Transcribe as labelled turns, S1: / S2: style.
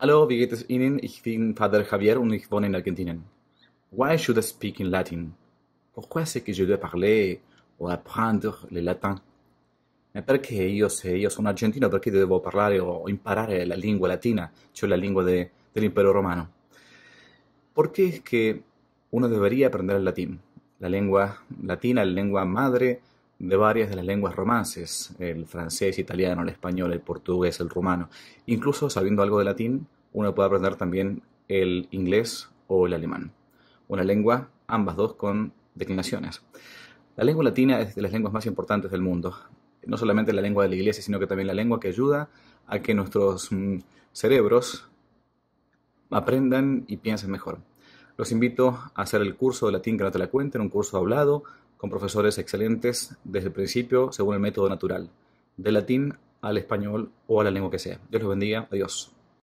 S1: Hallo, wie geht es Ihnen? Ich bin Padre Javier und ich wohne in Argentinien. Why should I speak in Latin? Pourquoi est-ce que je dois parler o apprendre le latin? Ma perché io, se io sono argentino, perché devo parlare o imparare la lengua latina, cioè la lengua de, Imperio romano? qué es que uno debería aprender el latín? La lengua latina, la lengua madre, de varias de las lenguas romances, el francés, italiano, el español, el portugués, el rumano. Incluso sabiendo algo de latín, uno puede aprender también el inglés o el alemán. Una lengua, ambas dos con declinaciones. La lengua latina es de las lenguas más importantes del mundo. No solamente la lengua de la iglesia, sino que también la lengua que ayuda a que nuestros mm, cerebros aprendan y piensen mejor. Los invito a hacer el curso de latín que no te la cuenten, un curso hablado con profesores excelentes desde el principio según el método natural, del latín al español o a la lengua que sea. Dios los bendiga, adiós.